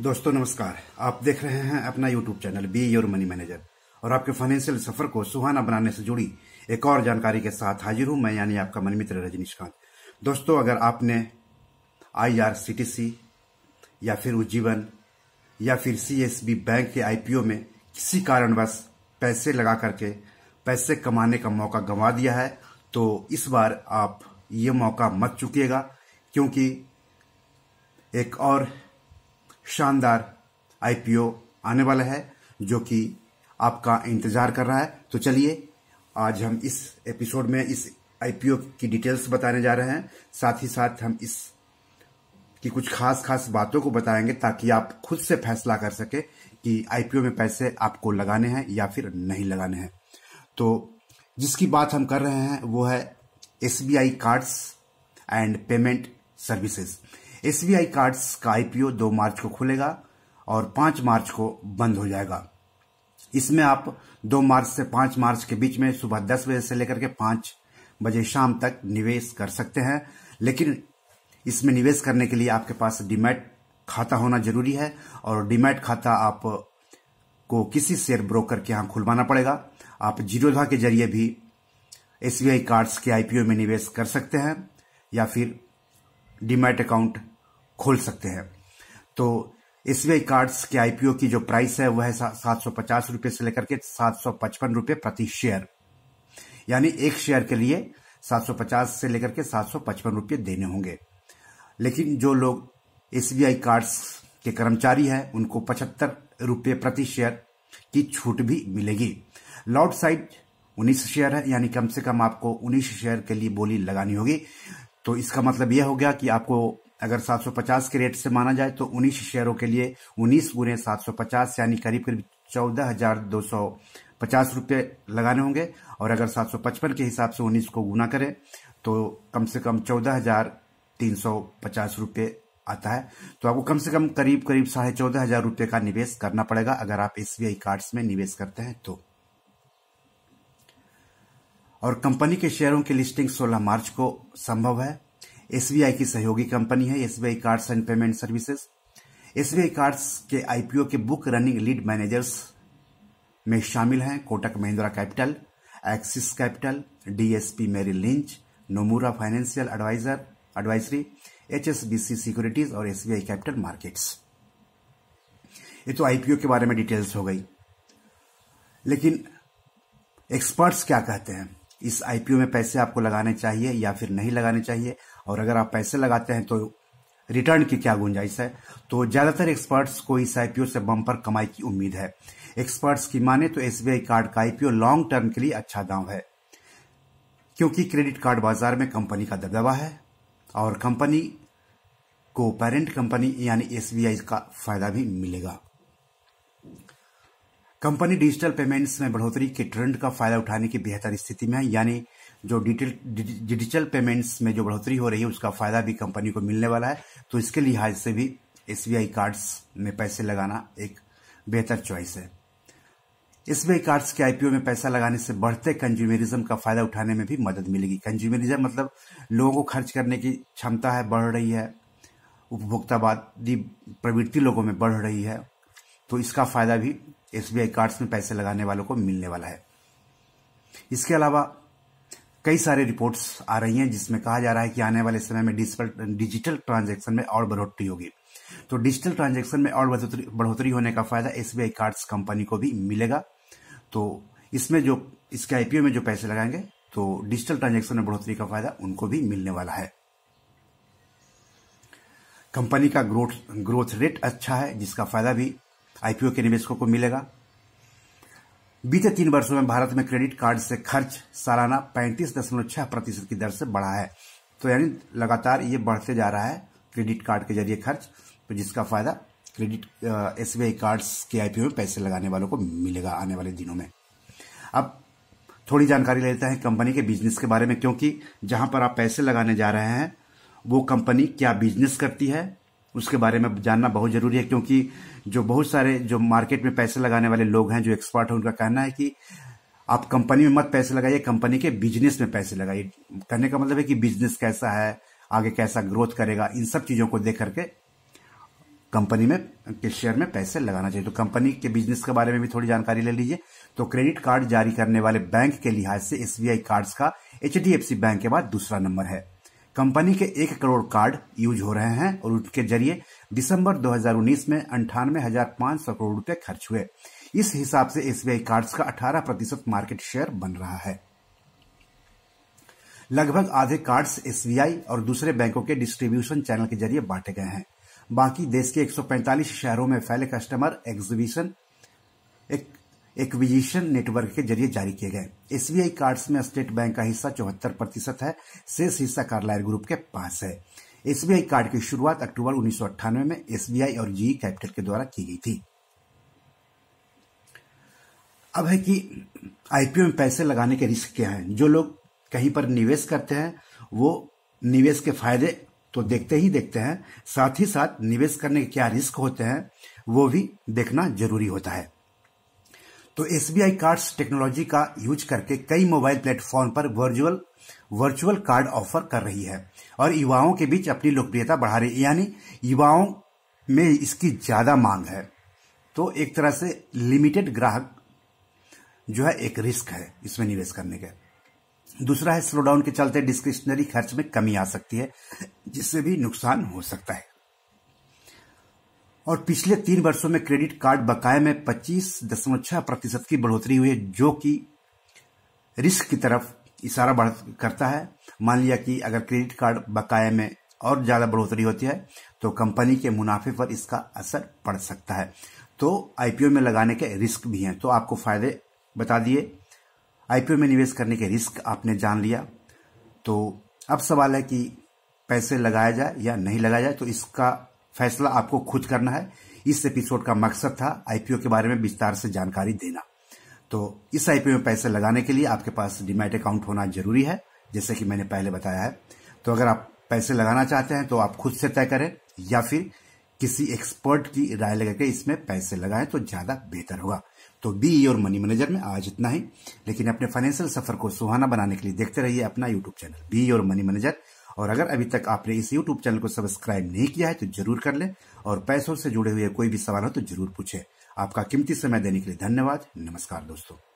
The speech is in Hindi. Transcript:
दोस्तों नमस्कार आप देख रहे हैं अपना YouTube channel be your money manager और आपके फाइनेंशियल सफर को सुहाना बनाने से जुड़ी एक और जानकारी के साथ हाजिर हूं मैं यानी आपका मन मित्र रजनीश कांत दोस्तों अगर आपने आईआरसीटीसी या फिर उज्जीवन या फिर सीएसबी बैंक के आईपीओ में किसी कारणवश पैसे लगा करके पैसे कमाने का मौका गंवा दिया है तो इस बार आप ये मौका मत चुकीगा क्योंकि एक और शानदार आईपीओ आने वाला है जो कि आपका इंतजार कर रहा है तो चलिए आज हम इस एपिसोड में इस आईपीओ की डिटेल्स बताने जा रहे हैं साथ ही साथ हम इस की कुछ खास खास बातों को बताएंगे ताकि आप खुद से फैसला कर सके कि आईपीओ में पैसे आपको लगाने हैं या फिर नहीं लगाने हैं तो जिसकी बात हम कर रहे हैं वो है S cards and payment services SBI cards का आईपीओ दो मार्च को खुलेगा और पांच मार्च को बंद हो जाएगा इसमें आप दो मार्च से पांच मार्च के बीच में सुबह दस बजे से लेकर के पांच बजे शाम तक निवेश कर सकते हैं लेकिन इसमें निवेश करने के लिए आपके पास डीमैट खाता होना जरूरी है और डीमैट खाता आप को किसी शेयर ब्रोकर के यहां खुलवाना पड़ेगा आप जीरोधा के जरिए भी एसबीआई कार्ड्स के आईपीओ में निवेश कर सकते हैं या फिर डीमैट अकाउंट खोल सकते हैं तो एस कार्ड्स के आईपीओ की जो प्राइस है वह सात सौ पचास रूपये से लेकर के सात सौ पचपन रूपये प्रति शेयर यानी एक शेयर के लिए सात सौ पचास से लेकर के सात सौ पचपन रूपये देने होंगे लेकिन जो लोग एस कार्ड्स के कर्मचारी हैं उनको पचहत्तर रूपये प्रति शेयर की छूट भी मिलेगी लॉट साइड उन्नीस शेयर है यानी कम से कम आपको उन्नीस शेयर के लिए बोली लगानी होगी तो इसका मतलब यह हो गया कि आपको अगर 750 के रेट से माना जाए तो 19 शेयरों के लिए 19 गुने सात यानी करीब करीब चौदह हजार दो सौ पचास रुपये लगाने होंगे और अगर 755 के हिसाब से 19 को गुना करें तो कम से कम चौदह हजार तीन सौ पचास रुपये आता है तो आपको कम से कम करीब करीब साढ़े चौदह हजार रुपये का निवेश करना पड़ेगा अगर आप एस बी कार्ड्स में निवेश करते हैं तो और कंपनी के शेयरों की लिस्टिंग 16 मार्च को संभव है एसबीआई की सहयोगी कंपनी है SBI cards and payment services SBI cards के आईपीओ के बुक रनिंग लीड मैनेजर्स में शामिल हैं Kotak Mahindra capital Axis capital DSP Merrill Lynch Nomura financial adviser advisory HSBC securities और एसबीआई कैपिटल मार्केट्स ये तो आईपीओ के बारे में डिटेल्स हो गई लेकिन एक्सपर्ट्स क्या कहते हैं इस आईपीओ में पैसे आपको लगाने चाहिए या फिर नहीं लगाने चाहिए और अगर आप पैसे लगाते हैं तो रिटर्न की क्या गुंजाइश है तो ज्यादातर एक्सपर्ट्स को इस आईपीओ से पर कमाई की उम्मीद है एक्सपर्ट्स की माने तो एसबीआई कार्ड का आईपीओ लॉन्ग टर्म के लिए अच्छा दाम है क्योंकि क्रेडिट कार्ड बाजार में कंपनी का दबदबा है और कंपनी को पेरेंट कंपनी यानी एसबीआई का फायदा भी मिलेगा कंपनी डिजिटल पेमेंट्स में बढ़ोतरी के ट्रेंड का फायदा उठाने की बेहतर स्थिति में है यानी जो डिजिटल पेमेंट्स में जो बढ़ोतरी हो रही है उसका फायदा भी कंपनी को मिलने वाला है तो इसके लिहाज से भी एस कार्ड्स में पैसे लगाना एक बेहतर चॉइस है एस कार्ड्स के आईपीओ में पैसा लगाने से बढ़ते कंज्यूमरिज्म का फायदा उठाने में भी मदद मिलेगी कंज्यूमरिज्म मतलब लोगों को खर्च करने की क्षमता है बढ़ रही है उपभोक्तावादी प्रवृत्ति लोगों में बढ़ रही है तो इसका फायदा भी एसबीआई कार्ड्स में पैसे लगाने वालों को मिलने वाला है इसके अलावा कई सारे रिपोर्ट्स आ रही हैं जिसमें कहा जा रहा है कि आने वाले समय में डिजिटल ट्रांजेक्शन में और बढ़ोतरी होगी तो डिजिटल ट्रांजेक्शन में और बढ़ोतरी होने का फायदा एसबीआई कार्ड्स कंपनी को भी मिलेगा तो इसमें जो इसके आईपीओ में जो पैसे लगाएंगे तो डिजिटल ट्रांजेक्शन में बढ़ोतरी का फायदा उनको भी मिलने वाला है कंपनी का ग्रोथ ग्रोथ रेट अच्छा है जिसका फायदा भी आईपीओ के निवेशकों को मिलेगा बीते तीन वर्षों में भारत में क्रेडिट कार्ड से खर्च सालाना पैंतीस दशमलव छह प्रतिशत की दर से बढ़ा है तो यानी लगातार ये बढ़ते जा रहा है क्रेडिट कार्ड के जरिए खर्च तो जिसका फायदा क्रेडिट एस बी कार्ड्स के आईपीओ में पैसे लगाने वालों को मिलेगा आने वाले दिनों में अब थोड़ी जानकारी लेते हैं कंपनी के बिजनेस के बारे में क्योंकि जहां पर आप पैसे लगाने जा रहे हैं वो कंपनी क्या बिजनेस करती है उसके बारे में जानना बहुत जरूरी है क्योंकि जो बहुत सारे जो मार्केट में पैसे लगाने वाले लोग हैं जो एक्सपर्ट हैं उनका कहना है कि आप कंपनी में मत पैसे लगाइए कंपनी के बिजनेस में पैसे लगाइए कहने का मतलब है कि बिजनेस कैसा है आगे कैसा ग्रोथ करेगा इन सब चीजों को देख करके कंपनी में के शेयर में पैसे लगाना चाहिए तो कंपनी के बिजनेस के बारे में भी थोड़ी जानकारी ले लीजिए तो क्रेडिट कार्ड जारी करने वाले बैंक के लिहाज से एसबीआई कार्ड्स का एचडीएफसी बैंक के बाद दूसरा नंबर है कंपनी के एक करोड़ कार्ड यूज हो रहे हैं और उनके जरिए दिसंबर 2019 में अंठानवे हजार पांच सौ करोड़ रूपए खर्च हुए इस हिसाब से एसबीआई कार्ड्स का 18 प्रतिशत मार्केट शेयर बन रहा है लगभग आधे कार्ड्स एसबीआई और दूसरे बैंकों के डिस्ट्रीब्यूशन चैनल के जरिए बांटे गए हैं बाकी देश के 145 शहरों में फैले कस्टमर एग्जीबिशन एक्विजिशन नेटवर्क के जरिए जारी किए गए एसबीआई कार्ड्स में स्टेट बैंक का हिस्सा चौहत्तर प्रतिशत है शेष हिस्सा कार्लायर ग्रुप के पास है एसबीआई कार्ड की शुरुआत अक्टूबर उन्नीस में एसबीआई और जीई कैपिटल e के द्वारा की गई थी अब है कि आईपीओ में पैसे लगाने के रिस्क क्या हैं जो लोग कहीं पर निवेश करते हैं वो निवेश के फायदे तो देखते ही देखते हैं साथ ही साथ निवेश करने के क्या रिस्क होते हैं वो भी देखना जरूरी होता है तो S B I cards technology का यूज करके कई मोबाइल प्लेटफॉर्म पर वर्चुअल वर्चुअल कार्ड ऑफर कर रही है और युवाओं के बीच अपनी लोकप्रियता बढ़ा रही है यानी युवाओं में इसकी ज्यादा मांग है तो एक तरह से लिमिटेड ग्राहक जो है एक रिस्क है इसमें निवेश करने का दूसरा है स्लो डाउन के चलते डिस्क्रिशनरी खर्च में कमी आ सकती है जिससे भी नुकसान हो सकता है और पिछले तीन वर्षों में क्रेडिट कार्ड बकाए में पच्चीस दशमलव छह प्रतिशत की बढ़ोतरी हुई है जो कि रिस्क की तरफ इशारा बढ़ करता है मान लिया कि अगर क्रेडिट कार्ड बकाए में और ज्यादा बढ़ोतरी होती है तो कंपनी के मुनाफे पर इसका असर पड़ सकता है तो आईपीओ में लगाने के रिस्क भी हैं तो आपको फायदे बता दिए आईपीओ में निवेश करने के रिस्क आपने जान लिया तो अब सवाल है कि पैसे लगाया जाए या नहीं लगाया जाए तो इसका फैसला आपको खुद करना है इस एपिसोड का मकसद था आईपीओ के बारे में विस्तार से जानकारी देना तो इस आईपीओ में पैसे लगाने के लिए आपके पास डिमेट अकाउंट होना जरूरी है जैसे कि मैंने पहले बताया है तो अगर आप पैसे लगाना चाहते हैं तो आप खुद से तय करें या फिर किसी एक्सपर्ट की राय लगा के इसमें पैसे लगाएं तो ज्यादा बेहतर होगा तो बी और मनी मैनेजर में आज इतना ही लेकिन अपने फाइनेंशियल सफर को सुहाना बनाने के लिए देखते रहिए अपना YouTube channel be your money manager और अगर अभी तक आपने इस यूट्यूब चैनल को सब्सक्राइब नहीं किया है तो जरूर कर लें और पैसों से जुड़े हुए कोई भी सवाल हो तो जरूर पूछें आपका कीमती समय देने के लिए धन्यवाद नमस्कार दोस्तों